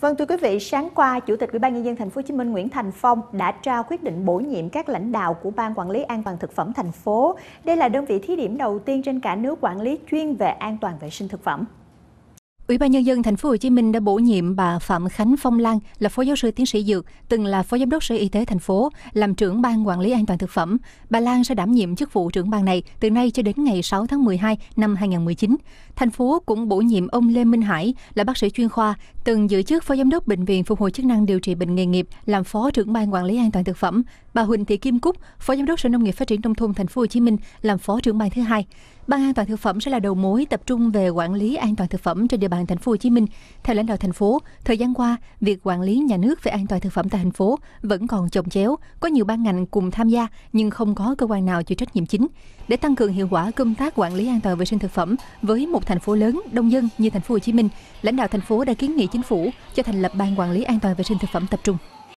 Vâng thưa quý vị, sáng qua Chủ tịch Ủy ban nhân dân thành phố Hồ Chí Minh Nguyễn Thành Phong đã trao quyết định bổ nhiệm các lãnh đạo của Ban quản lý an toàn thực phẩm thành phố. Đây là đơn vị thí điểm đầu tiên trên cả nước quản lý chuyên về an toàn vệ sinh thực phẩm. Ủy ban nhân dân thành phố Hồ Chí Minh đã bổ nhiệm bà Phạm Khánh Phong Lan là phó giáo sư tiến sĩ dược, từng là phó giám đốc Sở Y tế thành phố, làm trưởng ban quản lý an toàn thực phẩm. Bà Lan sẽ đảm nhiệm chức vụ trưởng ban này từ nay cho đến ngày 6 tháng 12 năm 2019. Thành phố cũng bổ nhiệm ông Lê Minh Hải là bác sĩ chuyên khoa, từng giữ chức phó giám đốc bệnh viện phục hồi chức năng điều trị bệnh nghề nghiệp, làm phó trưởng ban quản lý an toàn thực phẩm bà Huỳnh Thị Kim Cúc, Phó Giám đốc Sở Nông nghiệp Phát triển Nông thôn Thành phố Hồ Chí Minh làm Phó trưởng ban thứ hai. Ban an toàn thực phẩm sẽ là đầu mối tập trung về quản lý an toàn thực phẩm trên địa bàn Thành phố Hồ Chí Minh. Theo lãnh đạo thành phố, thời gian qua, việc quản lý nhà nước về an toàn thực phẩm tại thành phố vẫn còn chồng chéo, có nhiều ban ngành cùng tham gia nhưng không có cơ quan nào chịu trách nhiệm chính. Để tăng cường hiệu quả công tác quản lý an toàn vệ sinh thực phẩm với một thành phố lớn đông dân như Thành phố Hồ Chí Minh, lãnh đạo thành phố đã kiến nghị chính phủ cho thành lập ban quản lý an toàn vệ sinh thực phẩm tập trung.